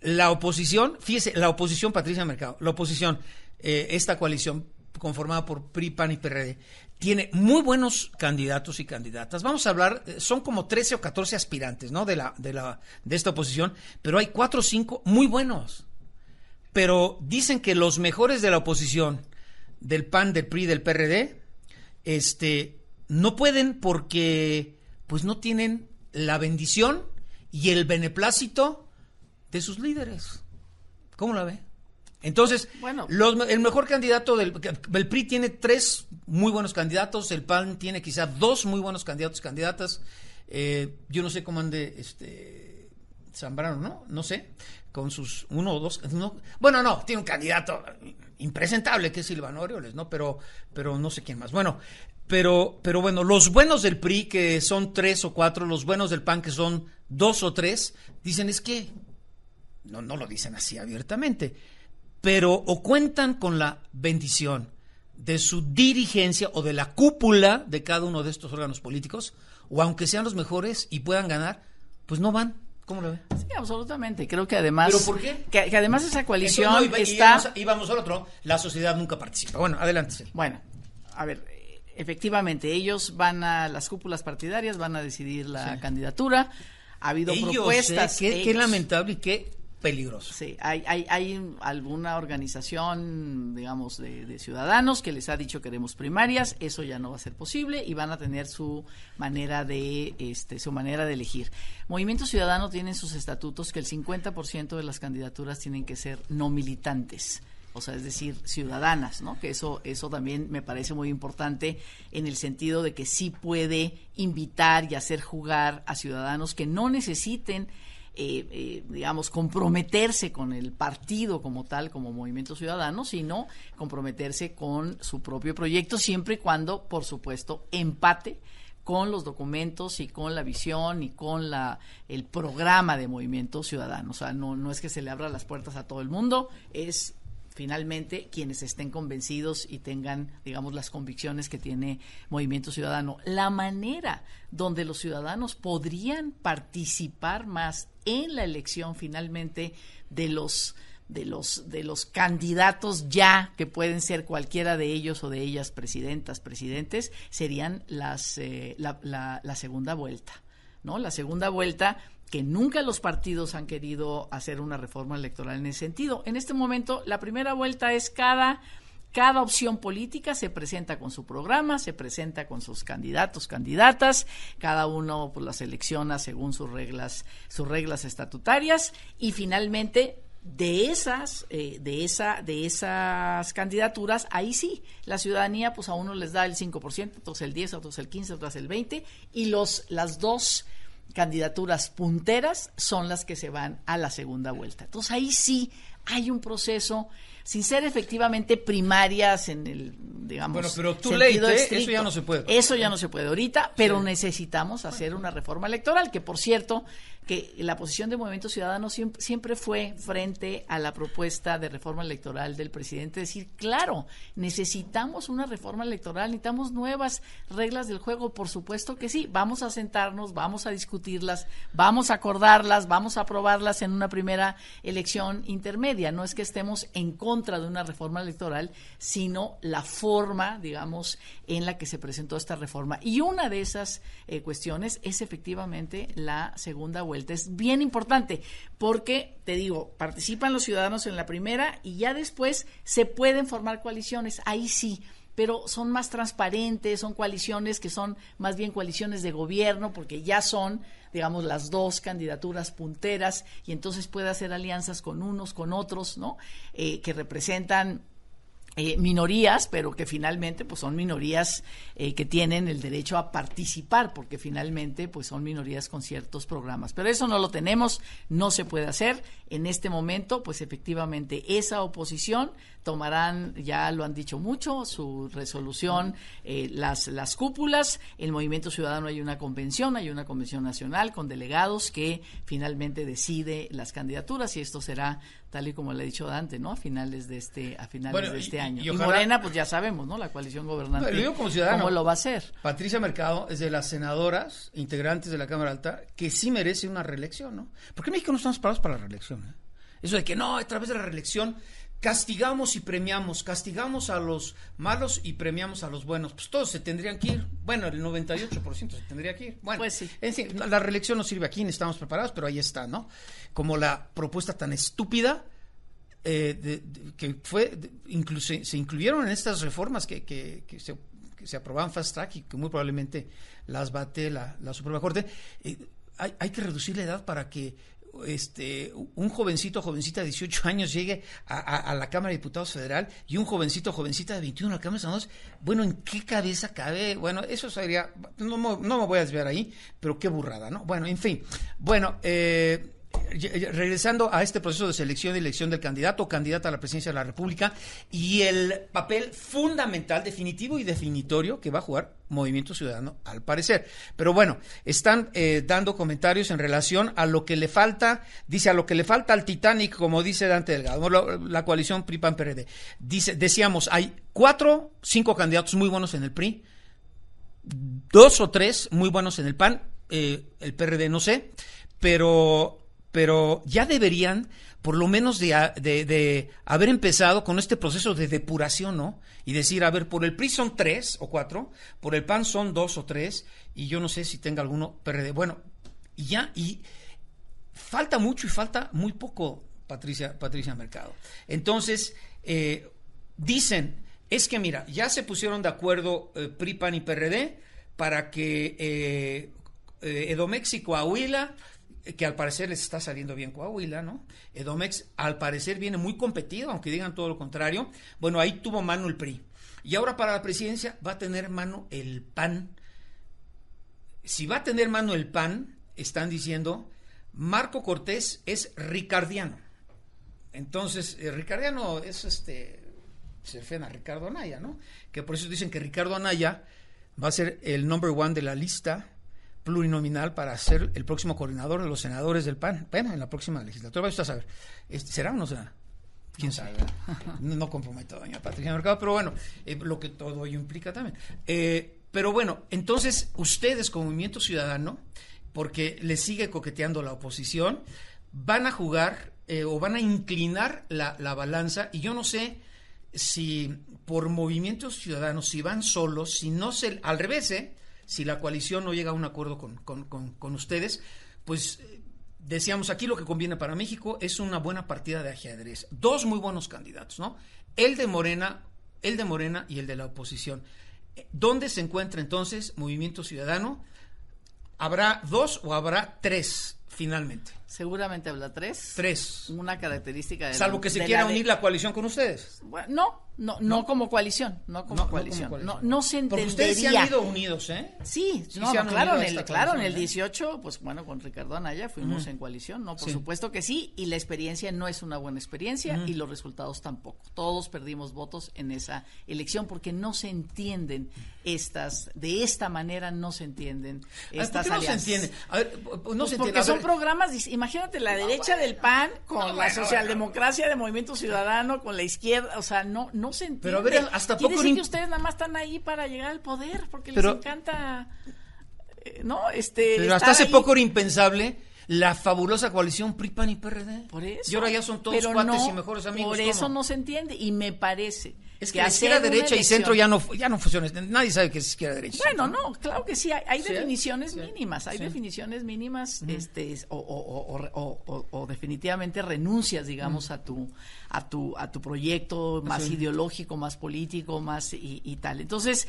la oposición, fíjese, la oposición, Patricia Mercado, la oposición, eh, esta coalición conformada por PRI, PAN y PRD, tiene muy buenos candidatos y candidatas. Vamos a hablar, eh, son como 13 o 14 aspirantes, ¿no? De, la, de, la, de esta oposición, pero hay cuatro o cinco muy buenos. Pero dicen que los mejores de la oposición, del PAN, del PRI, del PRD, este, no pueden porque pues no tienen la bendición y el beneplácito de sus líderes. ¿Cómo la ve? Entonces, bueno. el mejor candidato del PRI tiene tres muy buenos candidatos, el PAN tiene quizá dos muy buenos candidatos y candidatas. Eh, yo no sé cómo ande este Zambrano, ¿no? No sé, con sus uno o dos. bueno, no, tiene un candidato impresentable que es Silvano Orioles, ¿no? Pero, pero no sé quién más. Bueno, pero, pero bueno, los buenos del PRI, que son tres o cuatro, los buenos del PAN, que son dos o tres, dicen es que, no, no lo dicen así abiertamente, pero o cuentan con la bendición de su dirigencia o de la cúpula de cada uno de estos órganos políticos, o aunque sean los mejores y puedan ganar, pues no van. ¿Cómo lo ve? Sí, absolutamente. Creo que además. ¿Pero Que, además esa coalición está. al otro, la sociedad nunca participa. Bueno, adelante. Bueno, a ver, Efectivamente, ellos van a las cúpulas partidarias, van a decidir la candidatura. Ha habido ¿eh? propuestas. qué, lamentable y qué peligroso. Sí, hay, alguna organización, digamos, de, ciudadanos que les ha dicho queremos primarias, eso ya no va a ser posible y van a tener su manera de, este, su manera de elegir. Movimiento Ciudadano tiene sus estatutos que el 50% de las candidaturas tienen que ser no militantes o sea, es decir, ciudadanas, ¿no? Que eso, eso también me parece muy importante en el sentido de que sí puede invitar y hacer jugar a ciudadanos que no necesiten, eh, eh, digamos, comprometerse con el partido como tal, como movimiento ciudadano, sino comprometerse con su propio proyecto, siempre y cuando, por supuesto, empate con los documentos y con la visión y con la el programa de Movimiento Ciudadano. O sea, no, no es que se le abra las puertas a todo el mundo, es finalmente quienes estén convencidos y tengan, digamos, las convicciones que tiene Movimiento Ciudadano. La manera donde los ciudadanos podrían participar más en la elección finalmente de los de los de los candidatos ya que pueden ser cualquiera de ellos o de ellas presidentas presidentes serían las eh, la, la segunda vuelta no la segunda vuelta que nunca los partidos han querido hacer una reforma electoral en ese sentido. En este momento, la primera vuelta es cada, cada opción política se presenta con su programa, se presenta con sus candidatos, candidatas, cada uno pues, las selecciona según sus reglas, sus reglas estatutarias y finalmente de esas, eh, de, esa, de esas candidaturas, ahí sí, la ciudadanía pues a uno les da el 5%, otros el 10, otros el 15, otros el 20 y los, las dos candidaturas punteras son las que se van a la segunda vuelta. Entonces ahí sí hay un proceso, sin ser efectivamente primarias en el digamos. Bueno, pero tú leíste, ¿eh? eso ya no se puede. Eso ya no se puede ahorita, pero necesitamos hacer una reforma electoral, que por cierto, que la posición de Movimiento Ciudadano siempre, fue frente a la propuesta de reforma electoral del presidente, decir, claro, necesitamos una reforma electoral, necesitamos nuevas reglas del juego, por supuesto que sí, vamos a sentarnos, vamos a discutirlas, vamos a acordarlas, vamos a aprobarlas en una primera elección intermedia, no es que estemos en contra de una reforma electoral, sino la forma digamos, en la que se presentó esta reforma. Y una de esas eh, cuestiones es efectivamente la segunda vuelta. Es bien importante porque, te digo, participan los ciudadanos en la primera y ya después se pueden formar coaliciones. Ahí sí pero son más transparentes, son coaliciones que son más bien coaliciones de gobierno, porque ya son, digamos, las dos candidaturas punteras, y entonces puede hacer alianzas con unos, con otros, ¿no? Eh, que representan eh, minorías, pero que finalmente pues son minorías eh, que tienen el derecho a participar, porque finalmente pues son minorías con ciertos programas. Pero eso no lo tenemos, no se puede hacer en este momento, pues efectivamente esa oposición tomarán, ya lo han dicho mucho, su resolución, eh, las, las cúpulas, el Movimiento Ciudadano hay una convención, hay una convención nacional con delegados que finalmente decide las candidaturas y esto será tal y como le he dicho Dante, ¿no? A finales de este, a finales de este año. Y, Morena, pues ya sabemos, ¿no? La coalición gobernante. Pero digo como ¿Cómo lo va a hacer? Patricia Mercado es de las senadoras integrantes de la Cámara Alta que sí merece una reelección, ¿no? ¿Por qué México no estamos parados para la reelección? Eso de que no, a través de la reelección castigamos y premiamos, castigamos a los malos y premiamos a los buenos. Pues todos se tendrían que ir. Bueno, el 98% se tendría que ir. Bueno, pues en fin, la reelección no sirve aquí, ni estamos preparados, pero ahí está, ¿no? Como la propuesta tan estúpida eh, que fue, se incluyeron en estas reformas que, que, se, aprobaban fast track y que muy probablemente las bate la, Suprema Corte. Eh, hay que reducir la edad para que este, un jovencito, jovencita de 18 años llegue a, la Cámara de Diputados Federal y un jovencito, jovencita de 21 a la Cámara de Senadores, bueno, ¿en qué cabeza cabe? Bueno, eso sería, no, no me voy a desviar ahí, pero qué burrada, ¿no? Bueno, en fin, bueno, eh, regresando a este proceso de selección y elección del candidato o candidata a la presidencia de la República y el papel fundamental, definitivo y definitorio que va a jugar Movimiento Ciudadano, al parecer. Pero bueno, están eh, dando comentarios en relación a lo que le falta, dice, a lo que le falta al Titanic, como dice Dante Delgado, la, coalición PRI-PAN-PRD. Dice, decíamos, hay cuatro, cinco candidatos muy buenos en el PRI, dos o tres muy buenos en el PAN, eh, el PRD no sé, pero pero ya deberían por lo menos de, de, haber empezado con este proceso de depuración, ¿no? Y decir, a ver, por el PRI son tres o cuatro, por el PAN son dos o tres, y yo no sé si tenga alguno PRD. Bueno, y ya, y falta mucho y falta muy poco, Patricia, Patricia Mercado. Entonces, eh, dicen, es que mira, ya se pusieron de acuerdo eh, PRI, PAN y PRD para que eh, eh Edomexico, Ahuila que al parecer les está saliendo bien Coahuila, ¿no? Edomex al parecer viene muy competido, aunque digan todo lo contrario. Bueno, ahí tuvo mano el PRI. Y ahora para la presidencia va a tener mano el PAN. Si va a tener mano el PAN, están diciendo, Marco Cortés es ricardiano. Entonces, eh, ricardiano es este, se refieren Ricardo Anaya, ¿no? Que por eso dicen que Ricardo Anaya va a ser el number one de la lista plurinominal para ser el próximo coordinador de los senadores del PAN, bueno, en la próxima legislatura. Vaya usted a saber, este, ¿será o no será? Quién sabe, no, comprometo doña Patricia Mercado, pero bueno, eh, lo que todo ello implica también. Eh, pero bueno, entonces ustedes como Movimiento Ciudadano, porque le sigue coqueteando la oposición, van a jugar eh, o van a inclinar la, la balanza y yo no sé si por Movimiento Ciudadano, si van solos, si no se, al revés, ¿eh? si la coalición no llega a un acuerdo con, ustedes, pues eh, decíamos aquí lo que conviene para México es una buena partida de ajedrez. Dos muy buenos candidatos, ¿no? El de Morena, el de Morena y el de la oposición. Eh, ¿Dónde se encuentra entonces Movimiento Ciudadano? ¿Habrá dos o habrá tres? Finalmente. Seguramente habla tres. Tres. Una característica de Salvo que se quiera unir la coalición con ustedes. Bueno, no, no, no, como coalición, no como coalición. No, no, se entendería. Porque ustedes se han ido unidos, ¿eh? Sí, claro, en el, claro, en el 18, pues bueno, con Ricardo Anaya fuimos en coalición, ¿no? Por supuesto que sí, y la experiencia no es una buena experiencia y los resultados tampoco. Todos perdimos votos en esa elección porque no se entienden estas, de esta manera no se entienden estas ¿Por no se entienden? A ver, no se pues entienden programas, imagínate la derecha del PAN con la socialdemocracia de Movimiento Ciudadano, con la izquierda, o sea, no, no se entiende. Pero a ver, hasta poco... decir que ustedes nada más están ahí para llegar al poder, porque les encanta... Eh, no, este... Pero hasta hace poco era impensable la fabulosa coalición PRI, PAN y PRD. Por eso. Y ahora ya son todos y mejores amigos. Por eso no se entiende. Y me parece es que, la izquierda, derecha y centro ya no, ya no funciona. Nadie sabe qué es izquierda, derecha. Bueno, no, claro que sí. Hay, definiciones mínimas. Hay definiciones mínimas este, o, definitivamente renuncias, digamos, a, tu, a, tu, a tu proyecto más ideológico, más político, más y, y tal. Entonces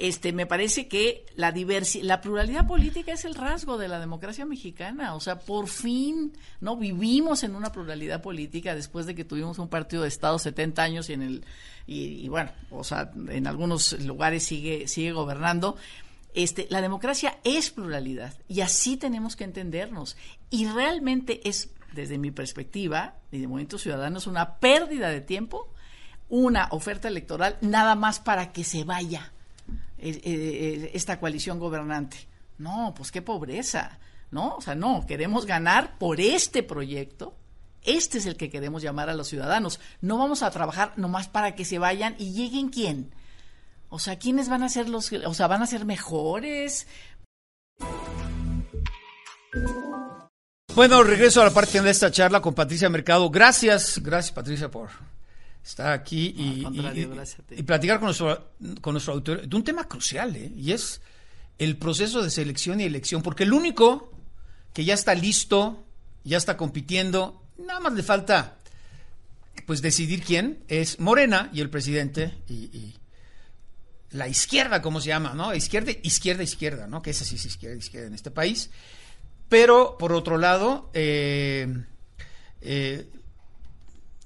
este, me parece que la diversidad, la pluralidad política es el rasgo de la democracia mexicana. O sea, por fin, ¿no? Vivimos en una pluralidad política después de que tuvimos un partido de Estado 70 años y en el, y, y bueno, o sea, en algunos lugares sigue, sigue gobernando. Este, la democracia es pluralidad y así tenemos que entendernos. Y realmente es, desde mi perspectiva y de Movimiento Ciudadano, es una pérdida de tiempo, una oferta electoral nada más para que se vaya eh, eh, esta coalición gobernante. No, pues qué pobreza, ¿no? O sea, no, queremos ganar por este proyecto. Este es el que queremos llamar a los ciudadanos. No vamos a trabajar nomás para que se vayan y lleguen quién. O sea, ¿quiénes van a ser los, o sea, van a ser mejores? Bueno, regreso a la parte de esta charla con Patricia Mercado. Gracias, gracias Patricia por está aquí y, y, platicar con nuestro, con nuestro autor de un tema crucial, ¿eh? y es el proceso de selección y elección, porque el único que ya está listo, ya está compitiendo, nada más le falta pues decidir quién es Morena y el presidente y, la izquierda, como se llama, ¿no? Izquierda, izquierda, izquierda, ¿no? Que esa sí es izquierda, izquierda en este país. Pero, por otro lado, eh, eh,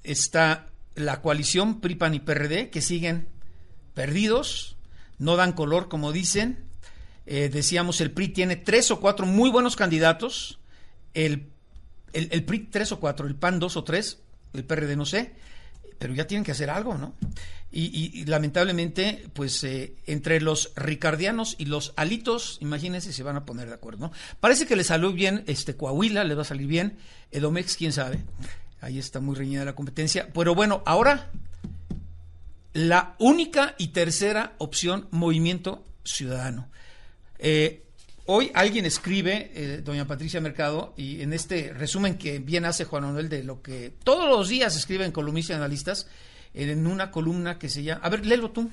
está la coalición PRIPAN y PRD, que siguen perdidos, no dan color, como dicen. Eh, decíamos, el PRI tiene tres o cuatro muy buenos candidatos, el, el, PRI tres o cuatro, el PAN dos o tres, el PRD no sé, pero ya tienen que hacer algo, ¿no? Y, lamentablemente, pues eh, entre los ricardianos y los alitos, imagínense, se van a poner de acuerdo, ¿no? Parece que le salió bien este Coahuila, le va a salir bien, Edomex, quién sabe, Ahí está muy reñida la competencia. Pero bueno, ahora la única y tercera opción, movimiento ciudadano. Eh, hoy alguien escribe, eh, doña Patricia Mercado, y en este resumen que bien hace Juan Manuel de lo que todos los días escriben columnistas y analistas, en una columna que se llama... A ver, léelo tú.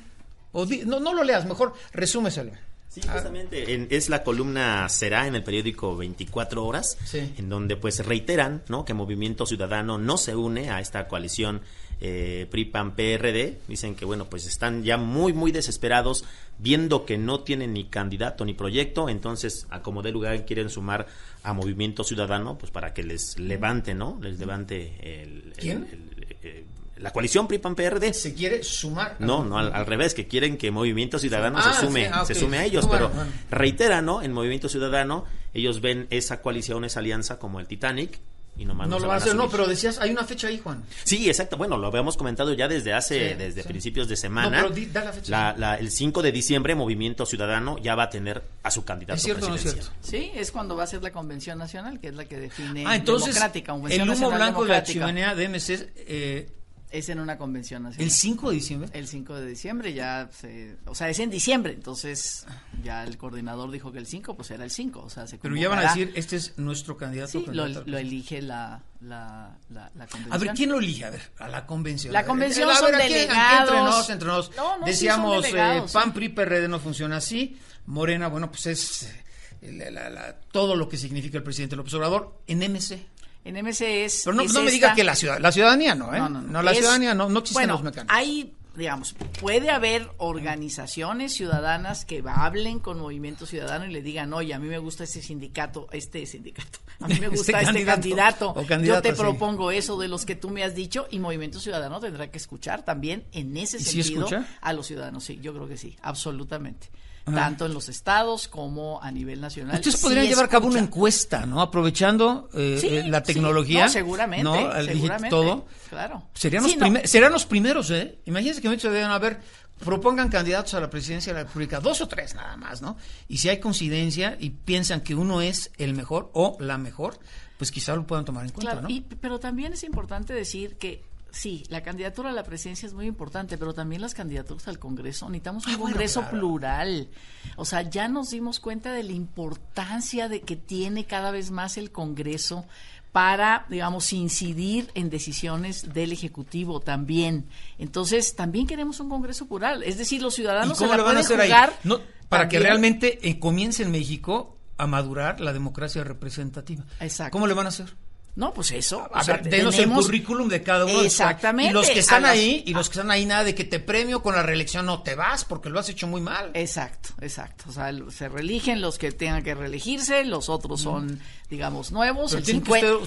O no, no lo leas, mejor resúmeselo. Sí, ah. justamente es la columna Será en el periódico 24 Horas, en donde pues reiteran ¿no? que Movimiento Ciudadano no se une a esta coalición eh, PRI-PAN-PRD. Dicen que bueno, pues están ya muy, muy desesperados viendo que no tienen ni candidato ni proyecto, entonces a como de lugar quieren sumar a Movimiento Ciudadano pues para que les levante, ¿no? Les levante el... ¿Quién? el eh, la coalición PRI-PAN-PRD. ¿Se quiere sumar? No, no, al, revés, que quieren que Movimiento Ciudadano ah, se, sume, ah, se sume a ellos, pero reitera, ¿no? En Movimiento Ciudadano ellos ven esa coalición, esa alianza como el Titanic, y nomás no lo va a hacer, no, pero decías, hay una fecha ahí, Juan. Sí, exacto. Bueno, lo habíamos comentado ya desde hace, desde principios de semana. No, pero da la fecha. La, el 5 de diciembre, Movimiento Ciudadano ya va a tener a su candidato ¿Es cierto, es cierto. Sí, es cuando va a ser la Convención Nacional, que es la que define ah, entonces, democrática. El humo blanco de la chimenea de MC eh, es en una convención nacional. ¿El 5 de diciembre? El 5 de diciembre ya se, o sea, es en diciembre, entonces ya el coordinador dijo que el 5 pues era el 5, Pero ya van a decir, este es nuestro candidato. Sí, lo, elige la, la, la, convención. A ver, ¿quién lo elige? A ver, a la convención. La convención son entre nos, entre nos. Decíamos, eh, PAN, PRI, PRD no funciona así. Morena, bueno, pues es... Eh, todo lo que significa el presidente López Obrador en MC. En Pero no, me diga que la, ciudad, la ciudadanía no, ¿eh? No, no, no la ciudadanía no, no existen los mecanismos. Hay, digamos, puede haber organizaciones ciudadanas que hablen con Movimiento Ciudadano y le digan, oye, a mí me gusta este sindicato, este sindicato, a mí me gusta este, este candidato, yo te propongo eso de los que tú me has dicho y Movimiento Ciudadano tendrá que escuchar también en ese sentido a los ciudadanos. Sí, yo creo que sí, absolutamente tanto en los estados como a nivel nacional. Entonces podrían llevar a cabo una encuesta, ¿no? Aprovechando eh, eh, la tecnología. seguramente. ¿no? todo. Claro. Serían los, los primeros, ¿eh? Imagínense que muchos deben haber propongan candidatos a la presidencia de la República, dos o tres nada más, ¿no? Y si hay coincidencia y piensan que uno es el mejor o la mejor, pues quizá lo puedan tomar en cuenta, ¿no? pero también es importante decir que Sí, la candidatura a la presidencia es muy importante, pero también las candidaturas al Congreso. Necesitamos ah, un Congreso plural. O sea, ya nos dimos cuenta de la importancia de que tiene cada vez más el Congreso para, digamos, incidir en decisiones del Ejecutivo también. Entonces, también queremos un Congreso plural. Es decir, los ciudadanos se la van a para que realmente eh, comience en México a madurar la democracia representativa. Exacto. ¿Cómo le van a hacer? No, pues eso. A ver, tenemos... el currículum de cada uno. Exactamente. Y los que están ahí, y los que están ahí, nada de que te premio con la reelección, no te vas porque lo has hecho muy mal. Exacto, exacto. O sea, se reeligen los que tengan que reelegirse, los otros son, digamos, nuevos. usted,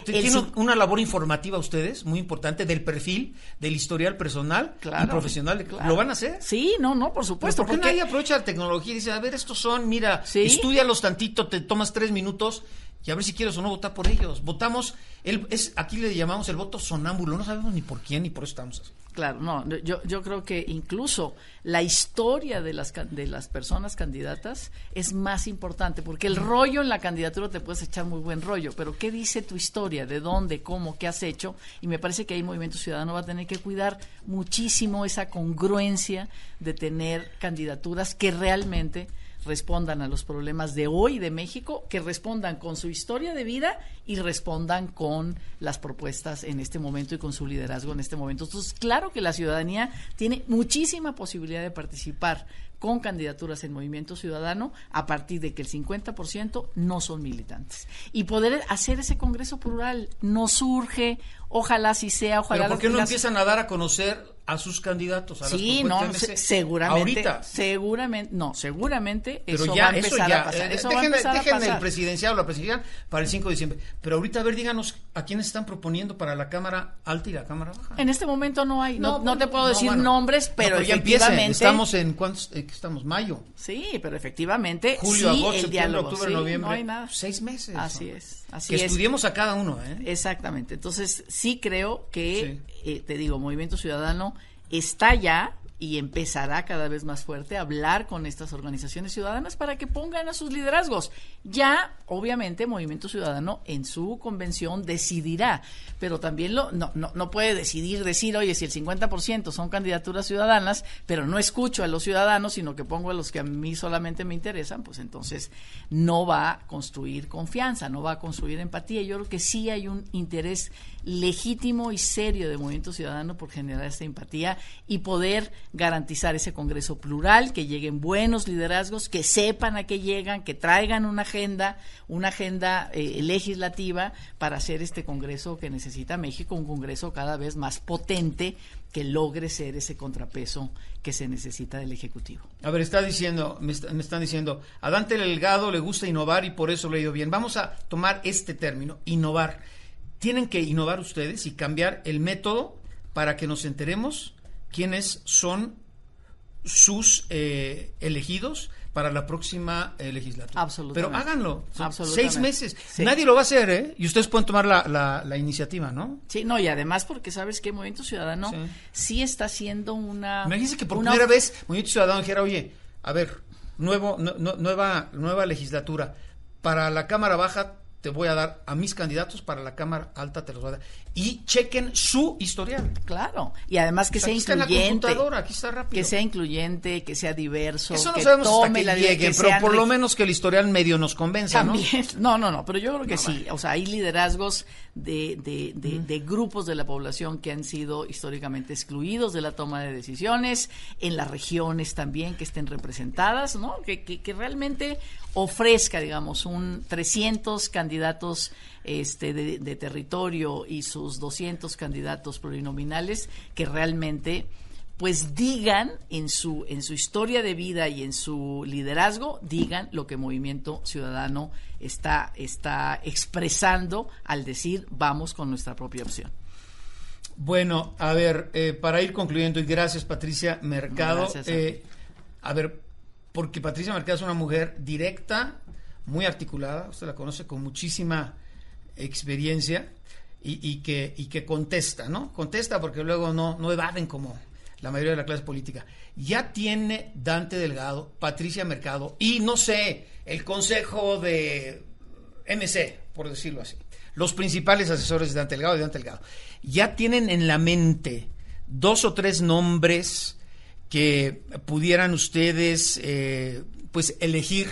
tiene una labor informativa ustedes, muy importante, del perfil, del historial personal y profesional. ¿Lo van a hacer? Sí, no, no, por supuesto. qué porque... nadie aprovecha la tecnología y dice, a ver, estos son, mira, estudialos tantito, te tomas tres minutos y a ver si quieres o no votar por ellos. Votamos, él es, aquí le llamamos el voto sonámbulo, no sabemos ni por quién ni por eso estamos así. Claro, no, yo, yo creo que incluso la historia de las, de las personas candidatas es más importante, porque el rollo en la candidatura te puedes echar muy buen rollo, pero ¿qué dice tu historia? ¿De dónde? ¿Cómo? ¿Qué has hecho? Y me parece que ahí Movimiento Ciudadano va a tener que cuidar muchísimo esa congruencia de tener candidaturas que realmente respondan a los problemas de hoy de México, que respondan con su historia de vida y respondan con las propuestas en este momento y con su liderazgo en este momento. Entonces, claro que la ciudadanía tiene muchísima posibilidad de participar, con candidaturas en Movimiento Ciudadano a partir de que el 50% no son militantes. Y poder hacer ese Congreso plural no surge, ojalá si sea, ojalá... Pero ¿por qué no empiezan a dar a conocer a sus candidatos a sí no seguramente ahorita. seguramente no seguramente pero eso ya, va a pasar, eh, dejen, el presidencial o la presidencial para el 5 de diciembre pero ahorita a ver díganos a quiénes están proponiendo para la cámara alta y la cámara baja en este momento no hay no, no, te puedo decir nombres pero, ya empiezan estamos en cuántos eh, estamos mayo. Sí, pero efectivamente. Julio, agosto, octubre, noviembre. No hay nada. Seis meses. Así es. Así que estudiemos a cada uno. ¿eh? Exactamente. Entonces, sí creo que, eh, te digo, Movimiento Ciudadano está ya y empezará cada vez más fuerte a hablar con estas organizaciones ciudadanas para que pongan a sus liderazgos. Ya, obviamente, Movimiento Ciudadano en su convención decidirá, pero también lo, no, no, no puede decidir, decir, oye, si el 50% son candidaturas ciudadanas, pero no escucho a los ciudadanos, sino que pongo a los que a mí solamente me interesan, pues entonces no va a construir confianza, no va a construir empatía. Yo creo que sí hay un interés legítimo y serio de Movimiento Ciudadano por generar esta empatía y poder garantizar ese Congreso plural, que lleguen buenos liderazgos, que sepan a qué llegan, que traigan una agenda, una agenda eh, legislativa para hacer este Congreso que necesita México, un Congreso cada vez más potente que logre ser ese contrapeso que se necesita del Ejecutivo. A ver, está diciendo, me, están diciendo, a Dante Delgado le gusta innovar y por eso le he ido bien. Vamos a tomar este término, innovar. Tienen que innovar ustedes y cambiar el método para que nos enteremos quiénes son sus eh, elegidos para la próxima eh, legislatura. Absolutamente. Pero háganlo. Absolutamente. Seis meses. Nadie lo va a hacer, ¿eh? Y ustedes pueden tomar la, iniciativa, ¿no? Sí, no, y además porque sabes que Movimiento Ciudadano sí, está haciendo una... Imagínense que por una... primera vez Movimiento Ciudadano dijera, oye, a ver, nuevo, nueva, nueva legislatura, para la Cámara Baja te voy a dar a mis candidatos para la Cámara Alta, te los voy Y chequen su historial. Claro, y además que sea incluyente. Que sea incluyente, que sea diverso. Eso no sabemos la llegue, pero por lo menos que el historial medio nos convenza, ¿no? No, no, no, pero yo creo que sí. O sea, hay liderazgos de, de, grupos de la población que han sido históricamente excluidos de la toma de decisiones, en las regiones también que estén representadas, ¿no? Que, que realmente ofrezca, digamos, un 300 candidatos candidatos este, de, territorio y sus 200 candidatos plurinominales que realmente pues digan en su en su historia de vida y en su liderazgo digan lo que Movimiento Ciudadano está está expresando al decir vamos con nuestra propia opción. Bueno, a ver, eh, para ir concluyendo, y gracias Patricia Mercado. Eh, a ver, porque Patricia Mercado es una mujer directa, muy articulada, usted la conoce con muchísima experiencia y, que, que contesta, ¿no? Contesta porque luego no, no evaden como la mayoría de la clase política. Ya tiene Dante Delgado, Patricia Mercado y, no sé, el consejo de MC, por decirlo así. Los principales asesores de Dante Delgado y Dante Delgado. Ya tienen en la mente dos o tres nombres que pudieran ustedes eh, pues elegir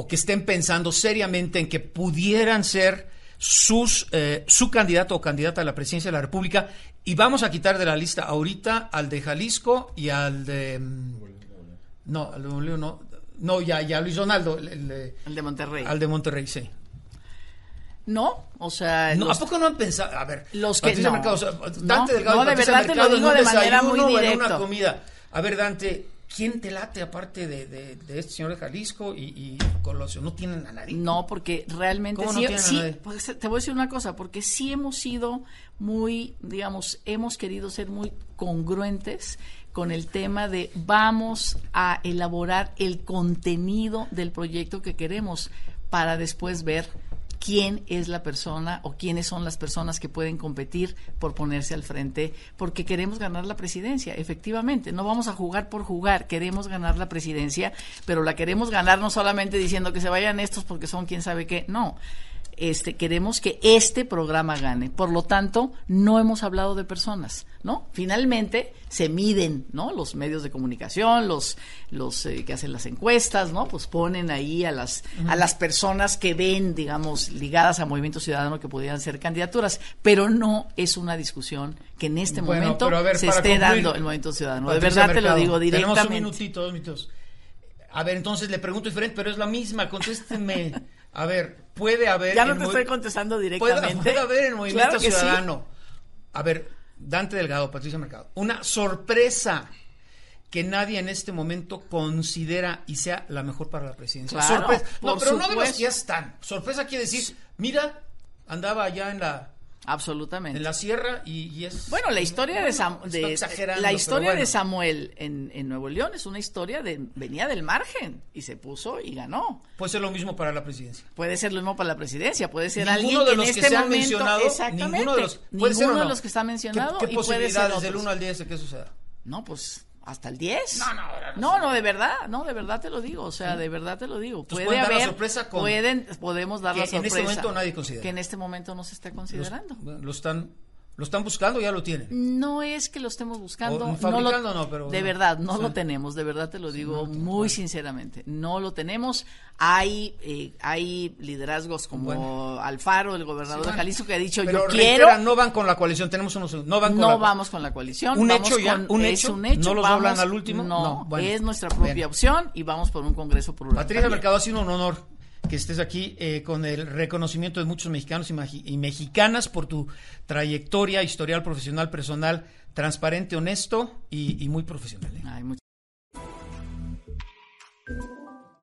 o que estén pensando seriamente en que pudieran ser sus, eh, su candidato o candidata a la presidencia de la República. Y vamos a quitar de la lista ahorita al de Jalisco y al de... Mm, no, al de no. No, ya, ya Luis Donaldo. El, de, Monterrey. Al de Monterrey, sí. No, o sea. ¿A poco no han pensado? A ver. Los que. Dante Delgado. No, lo digo de manera muy directa. Una comida. A ver, Dante, ¿Quién te late aparte de, este señor de Jalisco y, Colosio? ¿No tienen a nadie? No, porque realmente sí, te voy a decir una cosa, porque sí hemos sido muy, digamos, hemos querido ser muy congruentes con el tema de vamos a elaborar el contenido del proyecto que queremos para después ver quién es la persona o quiénes son las personas que pueden competir por ponerse al frente, porque queremos ganar la presidencia, efectivamente. No vamos a jugar por jugar, queremos ganar la presidencia, pero la queremos ganar no solamente diciendo que se vayan estos porque son quién sabe qué, no este, queremos que este programa gane. Por lo tanto, no hemos hablado de personas, ¿no? Finalmente se miden, ¿no? Los medios de comunicación, los, los eh, que hacen las encuestas, ¿no? Pues ponen ahí a las, a las personas que ven, digamos, ligadas a Movimiento Ciudadano que pudieran ser candidaturas, pero no es una discusión que en este momento se esté dando el Movimiento Ciudadano. de verdad te lo digo directamente. Tenemos un minutito, dos minutos. A ver, entonces le pregunto diferente, pero es la misma, contésteme. A ver, puede haber. Ya no te estoy contestando directamente. Puede, haber en Movimiento Ciudadano. A ver, Dante Delgado, Patricia Mercado. Una sorpresa que nadie en este momento considera y sea la mejor para la presidencia. sorpresa. No, pero no de que ya están. Sorpresa quiere decir, mira, andaba allá en la Absolutamente. En la sierra y, es... Bueno, la historia de, la historia de Samuel en, Nuevo León es una historia de venía del margen y se puso y ganó. Puede ser lo mismo para la presidencia. Puede ser lo mismo para la presidencia, puede ser ninguno alguien de los este que se han mencionado, exactamente, ninguno de los, ninguno ser de los que está mencionado ¿Qué, qué posibilidades del 1 al 10 de que suceda? No, pues ¿Hasta el 10? No, no, no, no, de verdad, no, de verdad te lo digo, o sea, de verdad te lo digo. Puede haber, podemos dar la sorpresa. Que en este momento nadie considera. Que en este momento no se está considerando. lo están ¿Lo están buscando o ya lo tienen? No es que lo estemos buscando. no, lo, no de verdad, no lo tenemos, de verdad te lo digo muy sinceramente. No lo tenemos. Hay eh, hay liderazgos como Alfaro, el gobernador de Jalisco, que ha dicho yo quiero. No van con la coalición, tenemos unos. No, vamos con la coalición. Un hecho ya. un, hecho, es un hecho. No los hablan al último. No, es nuestra propia opción y vamos por un Congreso por una. Patricia Mercado ha sido un honor que estés aquí eh, con el reconocimiento de muchos mexicanos y, mexicanas por tu trayectoria, historial profesional, personal, transparente, honesto y, muy profesional. ¿eh?